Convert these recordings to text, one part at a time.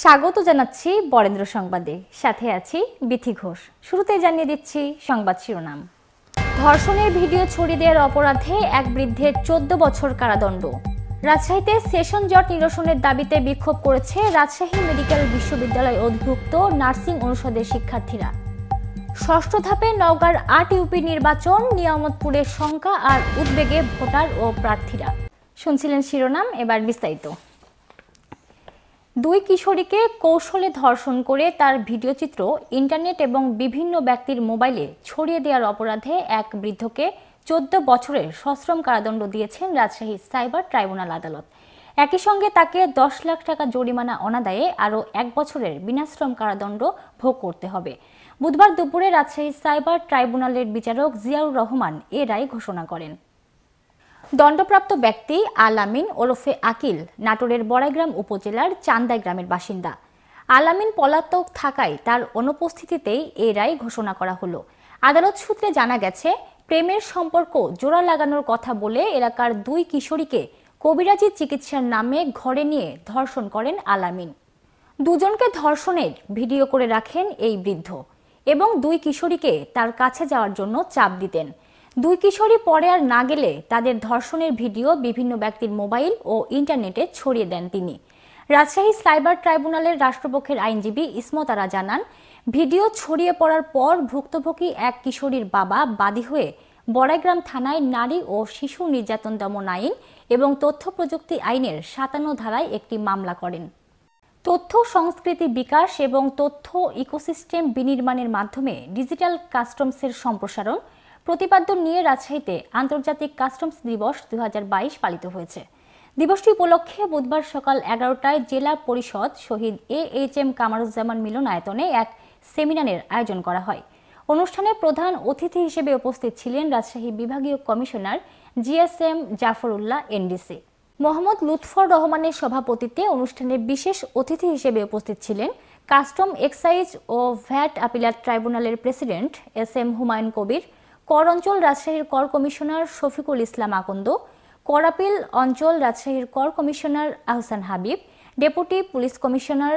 স্বাগত জানাচ্ছি বরেন্দ্র সংবাদে সাথে আছি বিথি ঘোষ শুরুতে জানিয়ে দিচ্ছি সংবাদ শিরোনাম ধর্ষণের ভিডিও ছড়িয়ে দেওয়ার অপরাধে এক বৃদ্ধের চোদ্দ বছর কারাদণ্ড রাজশাহীতে সেশন জট নিরসনের দাবিতে বিক্ষোভ করেছে রাজশাহী মেডিকেল বিশ্ববিদ্যালয় অধিভুক্ত নার্সিং অনুষদের শিক্ষার্থীরা ষষ্ঠ ধাপে নওগাঁর আট ইউপি নির্বাচন নিয়ামতপুরের শঙ্কা আর উদ্বেগে ভোটার ও প্রার্থীরা শুনছিলেন শিরোনাম এবার বিস্তারিত দুই কিশোরীকে কৌশলে ধর্ষণ করে তার ভিডিওচিত্র ইন্টারনেট এবং বিভিন্ন ব্যক্তির মোবাইলে ছড়িয়ে দেওয়ার অপরাধে এক বৃদ্ধকে চোদ্দ বছরের সশ্রম কারাদণ্ড দিয়েছেন রাজশাহী সাইবার ট্রাইব্যুনাল আদালত একই সঙ্গে তাকে দশ লাখ টাকা জরিমানা অনাদায়ে আরও এক বছরের বিনাশ্রম কারাদণ্ড ভোগ করতে হবে বুধবার দুপুরে রাজশাহী সাইবার ট্রাইব্যুনালের বিচারক জিয়াউর রহমান এ রায় ঘোষণা করেন দণ্ডপ্রাপ্ত ব্যক্তি আলামিন ওরফে আকিল নাটোরের বড়াইগ্রাম উপজেলার চান্দাই গ্রামের বাসিন্দা আলামিন পলাতক থাকায় তার অনুপস্থিতিতেই এ রায় ঘোষণা করা হলো আদালত সূত্রে জানা গেছে প্রেমের সম্পর্ক জোড়া লাগানোর কথা বলে এলাকার দুই কিশোরীকে কবিরাজি চিকিৎসার নামে ঘরে নিয়ে ধর্ষণ করেন আলামিন দুজনকে ধর্ষণের ভিডিও করে রাখেন এই বৃদ্ধ এবং দুই কিশোরীকে তার কাছে যাওয়ার জন্য চাপ দিতেন দুই কিশোরী পরে আর না গেলে তাদের ধর্ষণের ভিডিও বিভিন্ন ব্যক্তির মোবাইল ও ইন্টারনেটে ছড়িয়ে দেন তিনি রাজশাহী সাইবার ট্রাইব্যুনালের রাষ্ট্রপক্ষের আইনজীবী ইসমতারা জানান ভিডিও ছড়িয়ে পড়ার পর ভুক্তভোগী এক কিশোরীর বাবা বাদী হয়ে বড়াইগ্রাম থানায় নারী ও শিশু নির্যাতন দমন আইন এবং তথ্য প্রযুক্তি আইনের সাতান্ন ধারায় একটি মামলা করেন তথ্য সংস্কৃতি বিকাশ এবং তথ্য ইকোসিস্টেম বিনির্মাণের মাধ্যমে ডিজিটাল কাস্টমসের সম্প্রসারণ প্রতিপাদ্য নিয়ে রাজশাহীতে আন্তর্জাতিক কাস্টমস দিবস দু পালিত হয়েছে দিবসটি উপলক্ষে বুধবার সকাল এগারোটায় জেলা পরিষদ Shahid A H M Kamaruzzaman মিলনায়তনে এক সেমিনারের আয়োজন করা হয় অনুষ্ঠানে প্রধান অতিথি হিসেবে উপস্থিত ছিলেন রাজশাহী বিভাগীয় commissioner GSM Zafrullah NDC Mohammad Lutfar রহমানের সভাপতিত্বে অনুষ্ঠানে বিশেষ অতিথি হিসেবে উপস্থিত ছিলেন কাস্টম এক্সাইজ ও ভ্যাট আপিলার ট্রাইব্যুনালের president S M Humayun Kabir কর অঞ্চল রাজশাহীর কর কমিশনার শফিকুল ইসলাম আকন্দ করাপিল অঞ্চল রাজশাহীর কর commissioner Ahsan Habib deputy police commissioner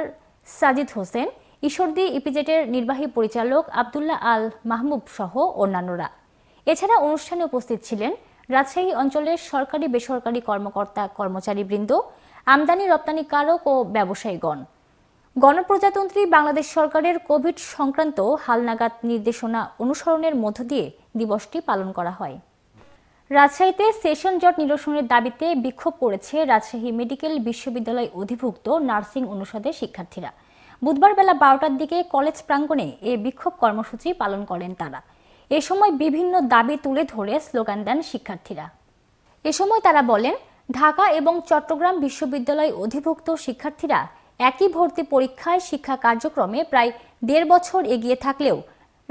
Sajid Hossain Ishwardi ইপিজেটের নির্বাহী পরিচালক আবদুল্লাহ আল মাহমুব সহ অন্যান্যরা এছাড়া অনুষ্ঠানে উপস্থিত ছিলেন রাজশাহী অঞ্চলের সরকারি বেসরকারি কর্মকর্তা কর্মচারীবৃন্দ আমদানি রপ্তানিকারক ও ব্যবসায়ীগণ গণপ্রজাতন্ত্রী বাংলাদেশ সরকারের কোভিড সংক্রান্ত হালনাগাদ নির্দেশনা অনুসরণের মধ্য দিয়ে দিবসটি পালন করা হয় রাজশাহীতে সেশন জট নিরসনের দাবিতে বিক্ষোভ করেছে রাজশাহী মেডিকেল বিশ্ববিদ্যালয় অধিভুক্ত নার্সিং অনুষদের শিক্ষার্থীরা বুধবার বেলা বারোটার দিকে কলেজ প্রাঙ্গণে এ বিক্ষোভ কর্মসূচি পালন করেন তারা এ সময় বিভিন্ন দাবি তুলে ধরে স্লোগান দেন শিক্ষার্থীরা এ সময় তারা বলেন ঢাকা এবং চট্টগ্রাম বিশ্ববিদ্যালয় অধিভুক্ত শিক্ষার্থীরা একই ভর্তি পরীক্ষায় শিক্ষা কার্যক্রমে প্রায় দেড় বছর এগিয়ে থাকলেও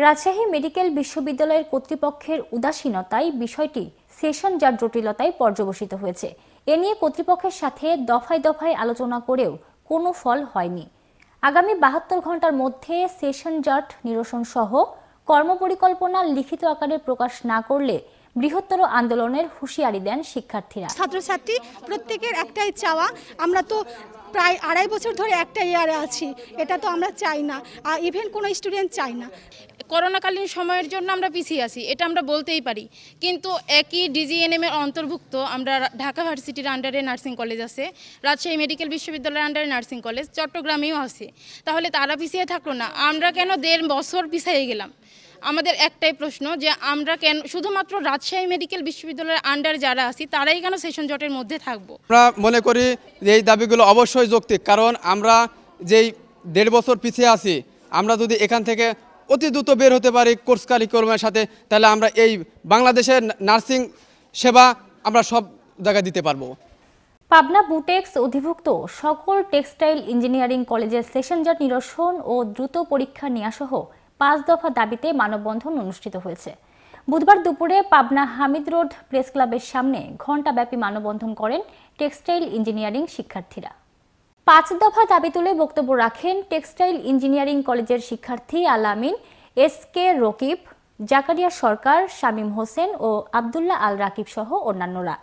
রাজশাহী মেডিকেল বিশ্ববিদ্যালয়ের কর্তৃপক্ষের উদাসীনতায় বিষয়টি সেশন যার জটিলতায় পর্যবসিত হয়েছে এ নিয়ে কর্তৃপক্ষের সাথে দফায় দফায় আলোচনা করেও কোনো ফল হয়নি আগামী বাহাত্তর ঘন্টার মধ্যে সেশন জট নিরসন সহ কর্মপরিকল্পনা লিখিত আকারে প্রকাশ না করলে বৃহত্তর আন্দোলনের হুঁশিয়ারি দেন শিক্ষার্থীরা ছাত্রছাত্রী প্রত্যেকের একটাই চাওয়া আমরা তো প্রায় আড়াই বছর ধরে একটা ইয়ারে আছি এটা তো আমরা চাই না আর ইভেন কোনো স্টুডেন্ট চাই না করোনাকালীন সময়ের জন্য আমরা পিছিয়ে আছি এটা আমরা বলতেই পারি কিন্তু একই ডিজিএনএম এর অন্তর্ভুক্ত আমরা ঢাকা ভার্সিটির আন্ডারে নার্সিং কলেজ আছে রাজশাহী মেডিকেল বিশ্ববিদ্যালয়ের আন্ডারে নার্সিং কলেজ চট্টগ্রামেও আছে তাহলে তারা পিছিয়ে থাকলো না আমরা কেন দেড় বছর পিছিয়ে গেলাম আমাদের একটাই প্রশ্ন যে আমরা কেন শুধুমাত্র রাজশাহী মেডিকেল বিশ্ববিদ্যালয়ের আন্ডার যারা আছি তারাই কেন সেশন জটের মধ্যে থাকব আমরা মনে করি যে এই দাবিগুলো অবশ্যই যৌক্তিক কারণ আমরা যেই দেড় বছর পিছিয়ে আছি আমরা যদি এখান থেকে অতি দ্রুত বের হতে পারি কোর্স কারিকর্মের সাথে তাহলে আমরা এই বাংলাদেশের নার্সিং সেবা আমরা সব জায়গায় দিতে পারবো পাবনা বুটেক্স অধিভুক্ত সকল টেক্সটাইল ইঞ্জিনিয়ারিং কলেজের সেশন জট নিরসন ও দ্রুত পরীক্ষা নেওয়া সহ পাঁচ দফা দাবিতে মানববন্ধন অনুষ্ঠিত হয়েছে বুধবার দুপুরে পাবনা হামিদ রোড প্রেস ক্লাবের সামনে ঘণ্টাব্যাপী মানববন্ধন করেন টেক্সটাইল ইঞ্জিনিয়ারিং শিক্ষার্থীরা পাঁচ দফা দাবি তুলে বক্তব্য রাখেন টেক্সটাইল ইঞ্জিনিয়ারিং কলেজের শিক্ষার্থী আলামিন এস কে রকিব জাকারিয়া সরকার শামীম হোসেন ও আবদুল্লাহ আল রাকিব সহ অন্যান্যরা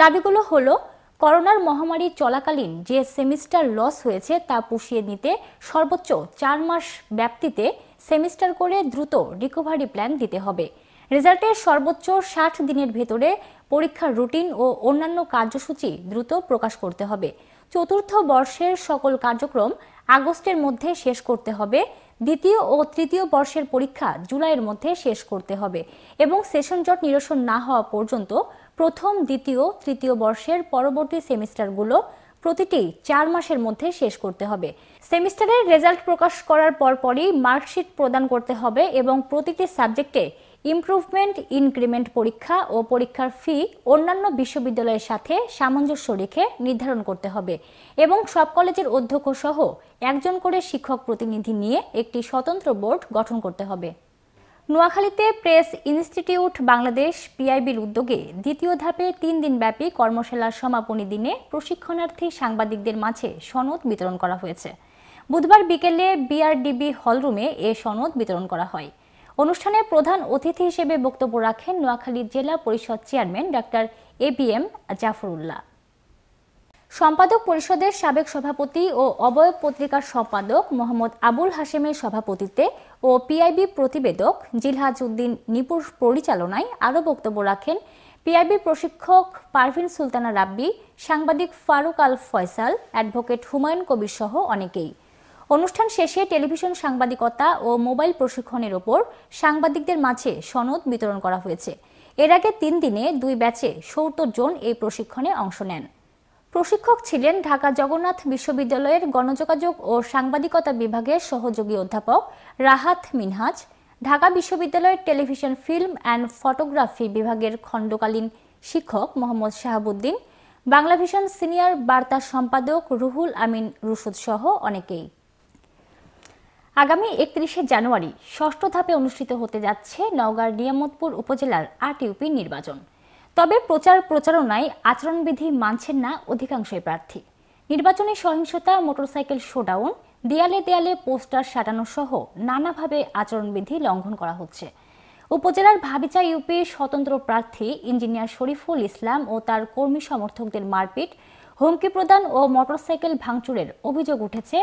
দাবিগুলো হলো করোনার মহামারী চলাকালীন যে সেমিস্টার লস হয়েছে তা পুষিয়ে নিতে সর্বোচ্চ চার মাস ব্যাপ্তিতে সেমিস্টার করে দ্রুত রিকভারি প্ল্যান দিতে হবে রেজাল্টের সর্বোচ্চ ষাট দিনের ভেতরে পরীক্ষার রুটিন ও অন্যান্য কার্যসূচি দ্রুত প্রকাশ করতে হবে চতুর্থ বর্ষের সকল কার্যক্রম আগস্টের মধ্যে শেষ করতে হবে দ্বিতীয় ও তৃতীয় বর্ষের পরীক্ষা জুলাইয়ের মধ্যে শেষ করতে হবে এবং সেশন জট নিরসন না হওয়া পর্যন্ত প্রথম দ্বিতীয় তৃতীয় বর্ষের পরবর্তী সেমিস্টারগুলো প্রতিটি চার মাসের মধ্যে শেষ করতে হবে সেমিস্টারের রেজাল্ট প্রকাশ করার পরপরই মার্কশিট প্রদান করতে হবে এবং প্রতিটি সাবজেক্টে ইমপ্রুভমেন্ট ইনক্রিমেন্ট পরীক্ষা ও পরীক্ষার ফি অন্যান্য বিশ্ববিদ্যালয়ের সাথে সামঞ্জস্য রেখে নির্ধারণ করতে হবে এবং সব কলেজের অধ্যক্ষ সহ একজন করে শিক্ষক প্রতিনিধি নিয়ে একটি স্বতন্ত্র বোর্ড গঠন করতে হবে নোয়াখালীতে প্রেস ইনস্টিটিউট বাংলাদেশ পিআইবির উদ্যোগে দ্বিতীয় ধাপে তিন দিনব্যাপী কর্মশালার সমাপনী দিনে প্রশিক্ষণার্থী সাংবাদিকদের মাঝে সনদ বিতরণ করা হয়েছে বুধবার বিকেলে বিআরডিবি হলরুমে এ সনদ বিতরণ করা হয় অনুষ্ঠানে প্রধান অতিথি হিসেবে বক্তব্য রাখেন নোয়াখালীর জেলা পরিষদ chairman doctor A B M Zafrullah সম্পাদক পরিষদের সাবেক সভাপতি ও অবয়ব পত্রিকার সম্পাদক মোহাম্মদ আবুল হাশেমের সভাপতিত্বে ও পিআইবি প্রতিবেদক জিলহাজ উদ্দিন নিপুর পরিচালনায় আরও বক্তব্য রাখেন পিআইবি প্রশিক্ষক পারভিন সুলতানা রাব্বি সাংবাদিক ফারুক আল ফয়সাল অ্যাডভোকেট হুমায়ুন কবির সহ অনেকেই অনুষ্ঠান শেষে টেলিভিশন সাংবাদিকতা ও মোবাইল প্রশিক্ষণের ওপর সাংবাদিকদের মাঝে সনদ বিতরণ করা হয়েছে এর আগে তিন দিনে দুই ব্যাচে সত্তর জন এই প্রশিক্ষণে অংশ নেন প্রশিক্ষক ছিলেন ঢাকা জগন্নাথ বিশ্ববিদ্যালয়ের গণযোগাযোগ ও সাংবাদিকতা বিভাগের সহযোগী অধ্যাপক রাহাত মিনহাজ ঢাকা বিশ্ববিদ্যালয়ের টেলিভিশন ফিল্ম অ্যান্ড ফটোগ্রাফি বিভাগের খণ্ডকালীন শিক্ষক মোহাম্মদ শাহাবুদ্দিন বাংলাভিশন সিনিয়র বার্তা সম্পাদক রুহুল আমিন রুশুদ সহ অনেকেই আগামী একত্রিশে জানুয়ারি ষষ্ঠ ধাপে অনুষ্ঠিত হতে যাচ্ছে নওগাঁর নিয়ামতপুর উপজেলার আট ইউপি নির্বাচন তবে প্রচার প্রচারণায় আচরণবিধি মানছেন না অধিকাংশই প্রার্থী নির্বাচনী সহিংসতা মোটরসাইকেল শোডাউন দেয়ালে দেয়ালে পোস্টার সাটানো সহ নানাভাবে আচরণবিধি লঙ্ঘন করা হচ্ছে উপজেলার ভাবিচা ইউপি স্বতন্ত্র প্রার্থী ইঞ্জিনিয়ার শরীফুল ইসলাম ও তার কর্মী সমর্থকদের মারপিট হুমকি প্রদান ও মোটরসাইকেল ভাঙচুরের অভিযোগ উঠেছে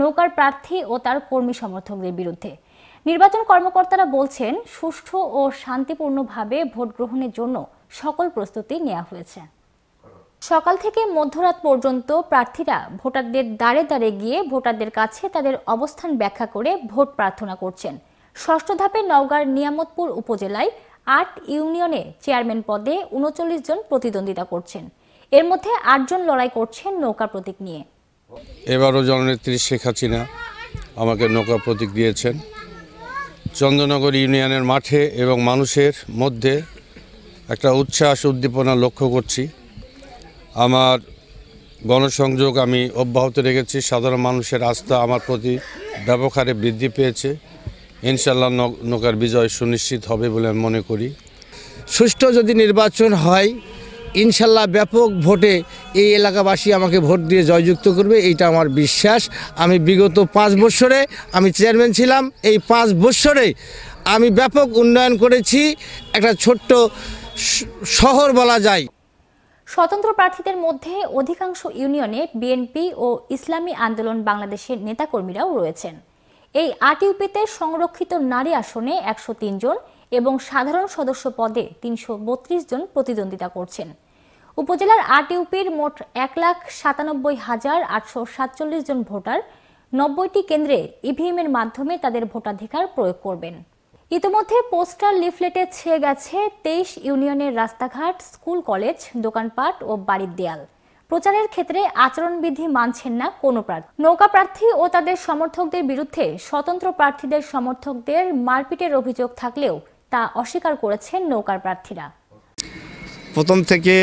নৌকার প্রার্থী ও তার কর্মী সমর্থকদের বিরুদ্ধে নির্বাচন কর্মকর্তারা বলছেন সুষ্ঠু ও শান্তিপূর্ণভাবে ভোট গ্রহণের জন্য সকল প্রস্তুতি নেওয়া হয়েছে সকাল থেকে মধ্যরাত পর্যন্ত প্রার্থীরা ভোটারদের দাঁড়ে দাঁড়ে গিয়ে ভোটারদের কাছে তাদের অবস্থান ব্যাখ্যা করে ভোট প্রার্থনা করছেন ষষ্ঠ ধাপে নওগাঁর নিয়ামতপুর উপজেলায় আট ইউনিয়নে চেয়ারম্যান পদে উনচল্লিশ জন প্রতিদ্বন্দ্বিতা করছেন এর মধ্যে আটজন লড়াই করছেন নৌকা প্রতীক নিয়ে এবারও জননেত্রী শেখ হাসিনা আমাকে নৌকা প্রতীক দিয়েছেন চন্দ্রনগর ইউনিয়নের মাঠে এবং মানুষের মধ্যে একটা উচ্ছ্বাস উদ্দীপনা লক্ষ্য করছি আমার গণসংযোগ আমি অব্যাহত রেখেছি সাধারণ মানুষের আস্থা আমার প্রতি ব্যাপক হারে বৃদ্ধি পেয়েছে ইনশাল্লাহ নৌকার বিজয় সুনিশ্চিত হবে বলে আমি মনে করি সুষ্ঠু যদি নির্বাচন হয় ইনশাল্লাহ ব্যাপক ভোটে এই এলাকাবাসী আমাকে ভোট দিয়ে জয়যুক্ত করবে এইটা আমার বিশ্বাস আমি বিগত পাঁচ বছরে আমি চেয়ারম্যান ছিলাম এই পাঁচ বছরে আমি ব্যাপক উন্নয়ন করেছি একটা ছোট্ট শহর বলা যায় স্বতন্ত্র প্রার্থীদের মধ্যে অধিকাংশ ইউনিয়নে বিএনপি ও ইসলামী আন্দোলন বাংলাদেশের নেতাকর্মীরাও রয়েছেন এই আট ইউপিতে সংরক্ষিত নারী আসনে একশো জন এবং সাধারণ সদস্য পদে তিনশো জন প্রতিদ্বন্দ্বিতা করছেন উপজেলার আট ইউপির মোট এক লাখ সাতানব্বই হাজার আটশো সাতচল্লিশ জন ভোটার নব্বইটি কেন্দ্রে ইভিএমের মাধ্যমে তাদের ভোটাধিকার প্রয়োগ করবেন ইতিমধ্যে পোস্টার লিফলেটে ছেয়ে গেছে তেইশ ইউনিয়নের রাস্তাঘাট স্কুল কলেজ দোকানপাট ও বাড়ির দেয়াল প্রচারের ক্ষেত্রে আচরণবিধি মানছেন না কোনো প্রার্থী নৌকা প্রার্থী ও তাদের সমর্থকদের বিরুদ্ধে স্বতন্ত্র প্রার্থীদের সমর্থকদের মারপিটের অভিযোগ থাকলেও তা অস্বীকার করেছেন নৌকার প্রার্থীরা প্রথম থেকে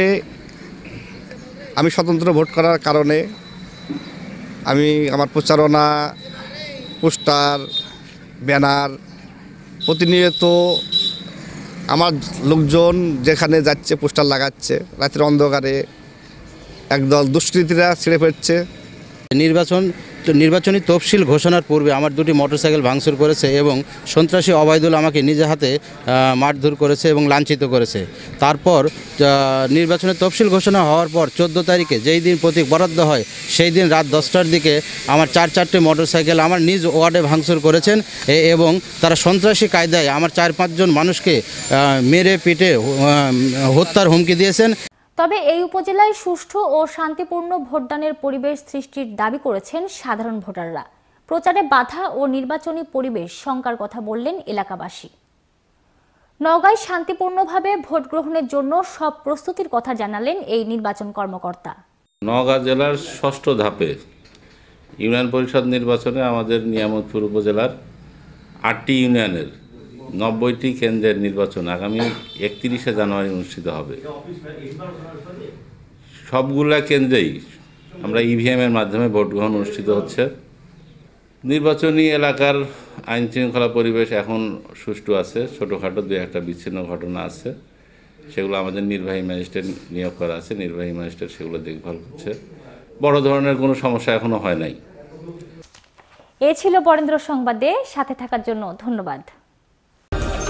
আমি স্বতন্ত্র ভোট করার কারণে আমি আমার প্রচারণা পোস্টার ব্যানার প্রতিনিয়ত আমার লোকজন যেখানে যাচ্ছে পোস্টার লাগাচ্ছে রাতের অন্ধকারে একদল দুষ্কৃতীরা ছেড়ে ফেলছে নির্বাচন নির্বাচনী তফসিল ঘোষণার পূর্বে আমার দুটি মোটরসাইকেল ভাঙচুর করেছে এবং সন্ত্রাসী অবায়দুল আমাকে নিজে হাতে মারধর করেছে এবং লাঞ্ছিত করেছে তারপর নির্বাচনের তফসিল ঘোষণা হওয়ার পর চোদ্দো তারিখে যেই দিন প্রতীক বরাদ্দ হয় সেই দিন রাত দশটার দিকে আমার চার চারটি মোটরসাইকেল আমার নিজ ওয়ার্ডে ভাঙচুর করেছেন এবং তারা সন্ত্রাসী কায়দায় আমার চার পাঁচজন মানুষকে মেরে পিটে হত্যার হুমকি দিয়েছেন তবে এই উপজেলায় সুষ্ঠু ও শান্তিপূর্ণ ভোটদানের পরিবেশ সৃষ্টির দাবি করেছেন সাধারণ ভোটাররা প্রচারে বাধা ও নির্বাচনী পরিবেশ শঙ্কার কথা বললেন এলাকাবাসী নগাঁয় শান্তিপূর্ণভাবে ভোট গ্রহণের জন্য সব প্রস্তুতির কথা জানালেন এই নির্বাচন কর্মকর্তা নগাঁ জেলার ষষ্ঠ ধাপে ইউনিয়ন পরিষদ নির্বাচনে আমাদের নিয়ামতপুর উপজেলার আটটি ইউনিয়নের নব্বইটি কেন্দ্রের নির্বাচন আগামী একত্রিশে জানুয়ারি অনুষ্ঠিত হবে সবগুলা কেন্দ্রেই আমরা ইভিএমের e মাধ্যমে ভোট গ্রহণ অনুষ্ঠিত হচ্ছে নির্বাচনী এলাকার আইন শৃঙ্খলা পরিবেশ এখন সুষ্ঠু আছে ছোটোখাটো দু একটা বিচ্ছিন্ন ঘটনা আছে সেগুলো আমাদের নির্বাহী ম্যাজিস্ট্রেট নিয়োগ করা আছে নির্বাহী ম্যাজিস্ট্রেট সেগুলো দেখভাল করছে বড় ধরনের কোনো সমস্যা এখনও হয় নাই এ ছিল বরেন্দ্র সংবাদে সাথে থাকার জন্য ধন্যবাদ